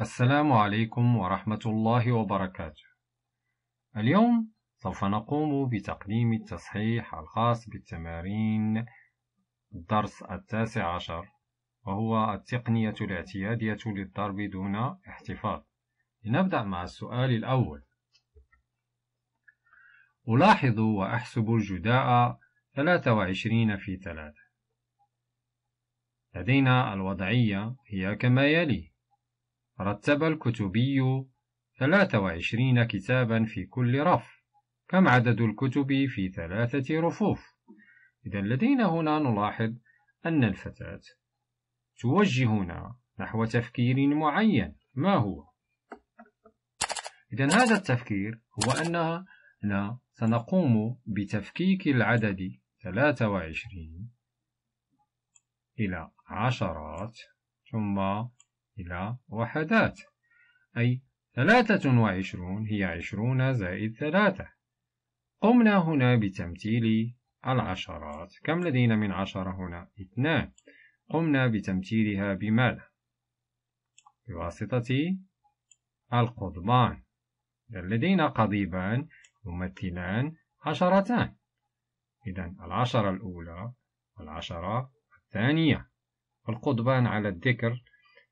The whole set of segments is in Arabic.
السلام عليكم ورحمة الله وبركاته. اليوم سوف نقوم بتقديم التصحيح الخاص بالتمارين الدرس التاسع عشر وهو التقنية الاعتيادية للضرب دون احتفاظ لنبدأ مع السؤال الأول ألاحظ وأحسب الجداء 23 في 3 لدينا الوضعية هي كما يلي رتب الكتبي 23 كتابا في كل رف كم عدد الكتب في ثلاثة رفوف إذا لدينا هنا نلاحظ أن الفتاة توجهنا نحو تفكير معين ما هو؟ إذا هذا التفكير هو أننا سنقوم بتفكيك العدد 23 إلى عشرات ثم إلى وحدات أي 23 هي 20 زائد 3 قمنا هنا بتمثيل العشرات كم لدينا من عشرة هنا؟ اثنان قمنا بتمثيلها بماذا؟ بواسطة القضبان لدينا قضيبان يمثلان عشرتان إذا العشرة الأولى والعشرة الثانية القضبان على الذكر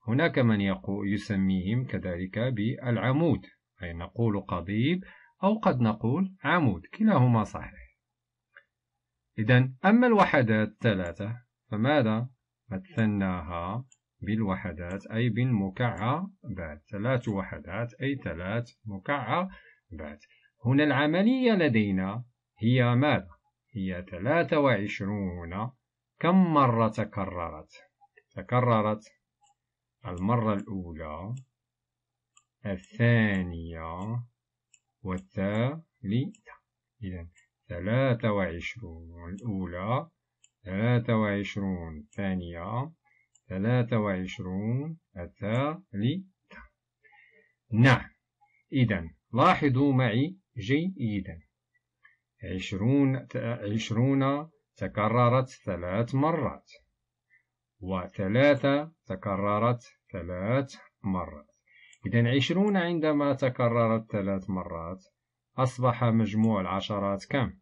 هناك من يسميهم كذلك بالعمود أي نقول قضيب أو قد نقول عمود كلاهما صحيح إذا أما الوحدات الثلاثة فماذا مثلناها بالوحدات أي بالمكعبات ثلاث وحدات أي ثلاث مكعبات هنا العملية لدينا هي ماذا؟ هي 23 كم مرة تكررت؟ تكررت المرة الأولى الثانية والثالثة إذا 23 الأولى ثلاثة وعشرون ثانية ثلاثة وعشرون ثالثة نعم إذا لاحظوا معي جيدا عشرون, عشرون تكررت ثلاث مرات وثلاثة تكررت ثلاث مرات إذا عشرون عندما تكررت ثلاث مرات أصبح مجموع العشرات كم؟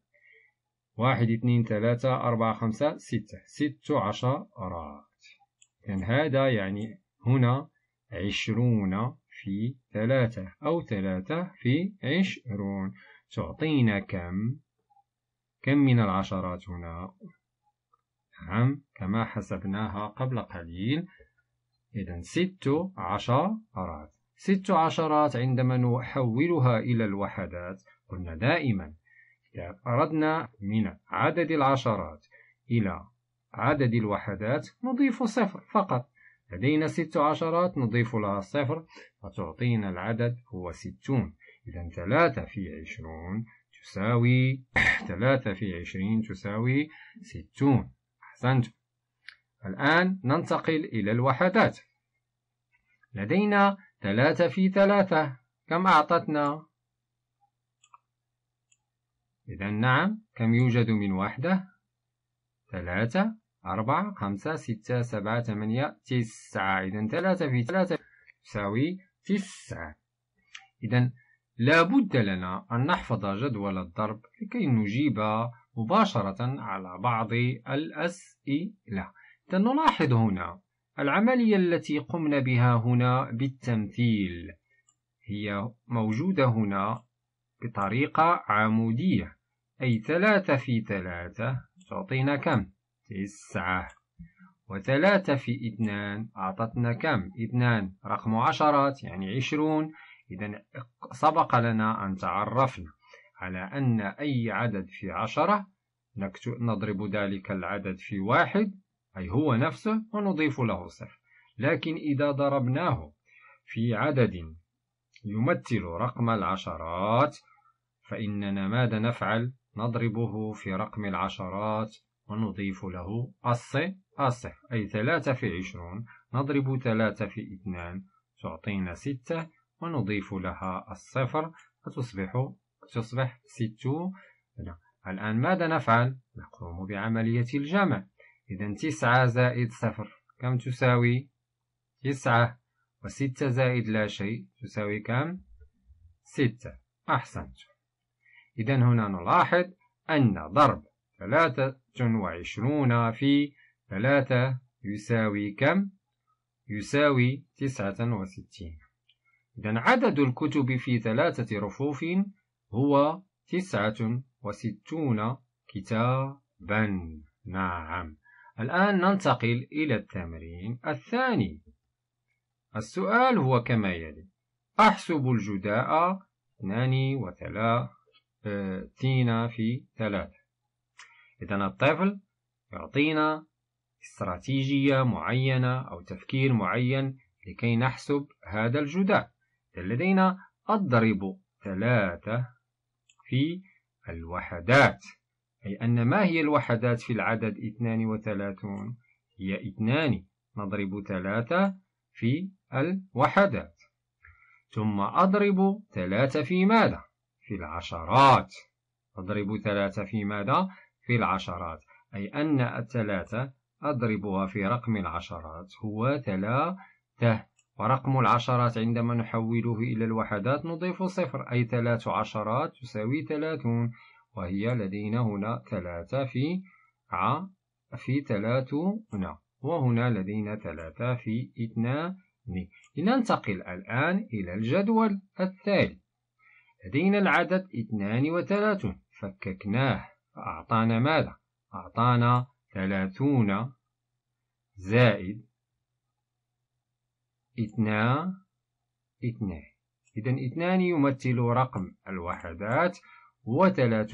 واحد اثنين ثلاثة أربعة خمسة ستة ست عشرات يعني هذا يعني هنا عشرون في ثلاثة أو ثلاثة في عشرون تعطينا كم كم من العشرات هنا نعم كما حسبناها قبل قليل إذا ست عشرات ست عشرات عندما نحولها إلى الوحدات قلنا دائما يعني أردنا من عدد العشرات إلى عدد الوحدات نضيف صفر فقط لدينا ست عشرات نضيف لها صفر فتعطينا العدد هو ستون إذا ثلاثة في عشرون تساوي ثلاثة في عشرين تساوي ستون أحسنت الآن ننتقل إلى الوحدات لدينا ثلاثة في ثلاثة كم أعطتنا؟ إذا نعم كم يوجد من وحدة ثلاثة أربعة خمسة ستة سبعة ثمانية تسعة إذا ثلاثة في ثلاثة تساوي تسعة إذا لابد لنا أن نحفظ جدول الضرب لكي نجيب مباشرة على بعض الأسئلة إذا نلاحظ هنا العملية التي قمنا بها هنا بالتمثيل هي موجودة هنا بطريقة عمودية أي ثلاثة في ثلاثة تعطينا كم؟ تسعة وثلاثة في اثنان أعطتنا كم؟ اثنان رقم عشرات يعني عشرون إذا سبق لنا أن تعرفنا على أن أي عدد في عشرة نضرب ذلك العدد في واحد أي هو نفسه ونضيف له صفر لكن إذا ضربناه في عدد يمثل رقم العشرات فإننا ماذا نفعل؟ نضربه في رقم العشرات ونضيف له الص الصفر أي ثلاثة في عشرون نضرب ثلاثة في اثنان تعطينا ستة ونضيف لها الصفر فتصبح تصبح ستون الآن ماذا نفعل؟ نقوم بعملية الجمع إذا تسعة زائد صفر كم تساوي؟ تسعة وستة زائد لا شيء تساوي كم؟ ستة أحسنت إذا هنا نلاحظ أن ضرب ثلاثة وعشرون في ثلاثة يساوي كم؟ يساوي تسعة وستين إذا عدد الكتب في ثلاثة رفوف هو تسعة وستون كتابا نعم الآن ننتقل إلى التمرين الثاني السؤال هو كما يلي أحسب الجداء 2 وثلاث تينا في ثلاثة إذا الطفل يعطينا استراتيجية معينة أو تفكير معين لكي نحسب هذا الجداء لدينا أضرب ثلاثة في الوحدات أي أن ما هي الوحدات في العدد 32 هي 2 نضرب ثلاثة في الوحدات ثم أضرب ثلاثة في ماذا؟ في العشرات أضرب ثلاثة في ماذا؟ في العشرات أي أن الثلاثة أضربها في رقم العشرات هو ثلاثة ورقم العشرات عندما نحوله إلى الوحدات نضيف صفر أي ثلاث عشرات تساوي ثلاثون وهي لدينا هنا ثلاثة في ع في ثلاثون وهنا لدينا ثلاثة في اثنان لننتقل الآن إلى الجدول الثالث لدينا العدد 32 فككناه فأعطانا ماذا؟ أعطانا 30 زائد 2 2 إذا 2 يمثل رقم الوحدات و30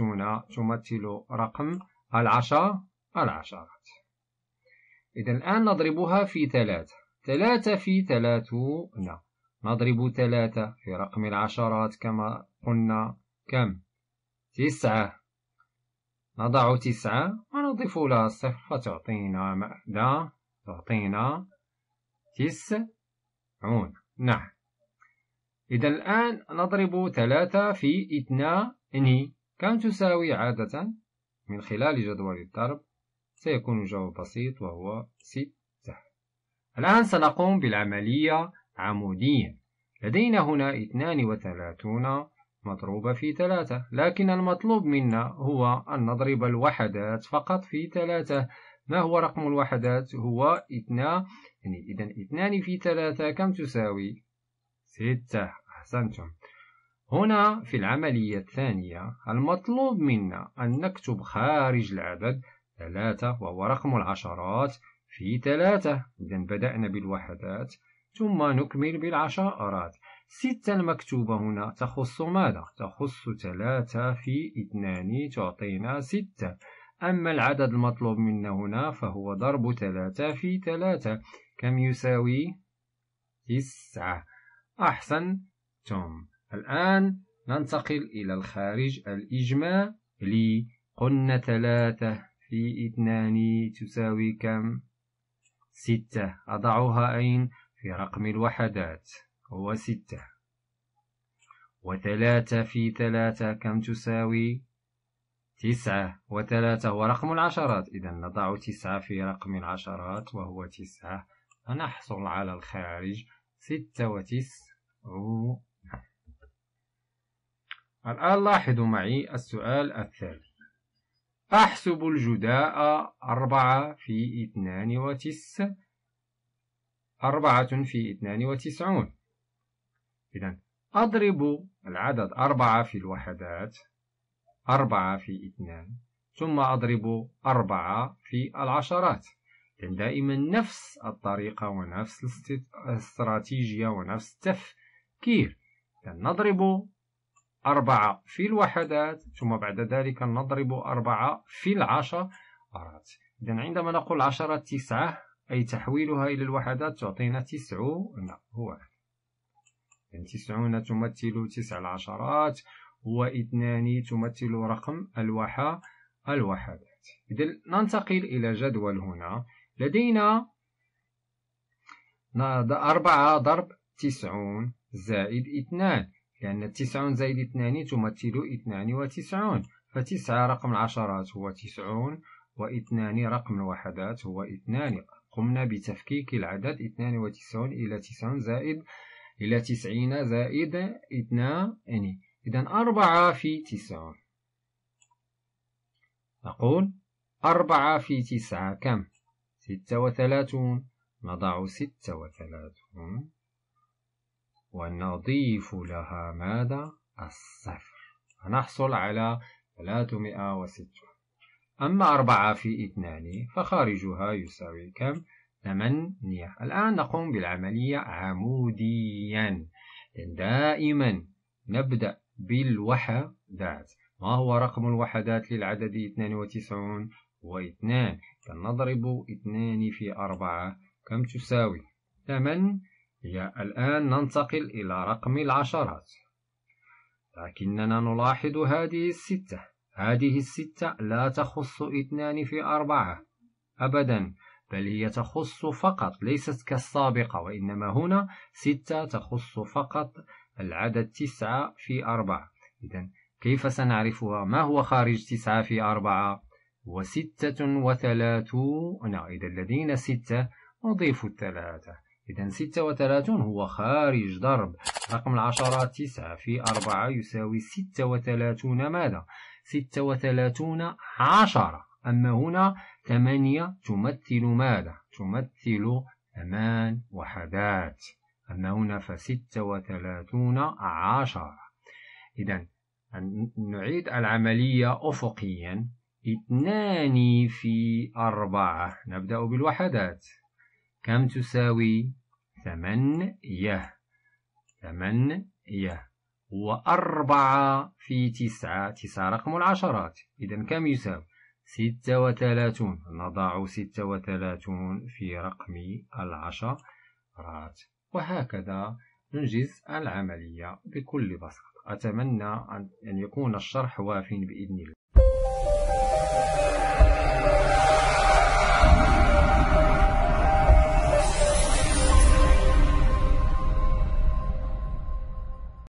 تمثل رقم العشر العشرات إذا الآن نضربها في 3 3 في 30 نضرب ثلاثة في رقم العشرات كما قلنا كم تسعة نضع تسعة ونضيف لها صفر فتعطينا ماذا تعطينا تسعون نعم إذا الآن نضرب ثلاثة في اثنان كم تساوي عادة من خلال جدول الضرب سيكون الجواب بسيط وهو ستة الآن سنقوم بالعملية عمودية لدينا هنا 32 مضروبة في 3 لكن المطلوب منا هو أن نضرب الوحدات فقط في 3 ما هو رقم الوحدات هو 2 يعني إذا 2 في 3 كم تساوي 6 أحسنتم هنا في العملية الثانية المطلوب منا أن نكتب خارج العدد 3 وهو رقم العشرات في 3 إذا بدأنا بالوحدات ثم نكمل بالعشرات ستة المكتوبة هنا تخص ماذا؟ تخص ثلاثة في اثنان تعطينا ستة أما العدد المطلوب منا هنا فهو ضرب ثلاثة في ثلاثة كم يساوي؟ تسعة أحسنتم الآن ننتقل إلى الخارج الإجماع لي قلنا ثلاثة في اثنان تساوي كم؟ ستة أضعها أين؟ في رقم الوحدات هو ستة وثلاثة في ثلاثة كم تساوي تسعة وثلاثة هو رقم العشرات إذا نضع تسعة في رقم العشرات وهو تسعة فنحصل على الخارج ستة وتسعون الآن لاحظوا معي السؤال الثالث أحسب الجداء أربعة في اثنان وتسعة أربعة في اثنان وتسعون إذا أضرب العدد أربعة في الوحدات أربعة في اثنان ثم أضرب أربعة في العشرات لأن دائما نفس الطريقة ونفس الاستراتيجية ونفس التفكير نضرب أربعة في الوحدات ثم بعد ذلك نضرب أربعة في العشرات إذا عندما نقول عشرة تسعة أي تحويلها إلى الوحدات تعطينا تسعون هو يعني تسعون تمثل تسع العشرات واثنان تمثل رقم الوحى الوحدات إذا ننتقل إلى جدول هنا لدينا أربعة ضرب تسعون زائد اثنان لأن تسعون زائد اثنان تمثل اثنان وتسعون فتسعة رقم العشرات هو تسعون واثنان رقم الوحدات هو اثنان قمنا بتفكيك العدد 92 إلى 90 زائد إلى 90 زائد 2 إذا 4 في 90 نقول 4 في 9 كم؟ 36 نضع 36 ونضيف لها ماذا؟ الصفر نحصل على 360 أما أربعة في اثنان فخارجها يساوي كم؟ ثمانية الآن نقوم بالعملية عموديا دائما نبدأ بالوحدات ما هو رقم الوحدات للعدد 92 و 2 فنضرب 2 في 4 كم تساوي 8 الآن ننتقل إلى رقم العشرات لكننا نلاحظ هذه الستة هذه الستة لا تخص اثنان في أربعة أبدا بل هي تخص فقط ليست كالسابقة وإنما هنا ستة تخص فقط العدد تسعة في أربعة إذا كيف سنعرفها ما هو خارج تسعة في أربعة وستة وثلاثون إذا لدينا ستة نضيف الثلاثة إذا ستة وثلاثون هو خارج ضرب رقم العشرات تسعة في أربعة يساوي ستة وثلاثون ماذا؟ ستة وثلاثون عشرة أما هنا ثمانية تمثل ماذا؟ تمثل ثمان وحدات أما هنا فستة وثلاثون عشرة إذا نعيد العملية أفقيا اثنان في أربعة نبدأ بالوحدات كم تساوي ثمانية ثمانية هو أربعة في تسعة تسعة رقم العشرات إذا كم يساوي ستة وثلاثون نضع ستة وثلاثون في رقم العشرات وهكذا ننجز العملية بكل بساطة أتمنى أن يكون الشرح واف بإذن الله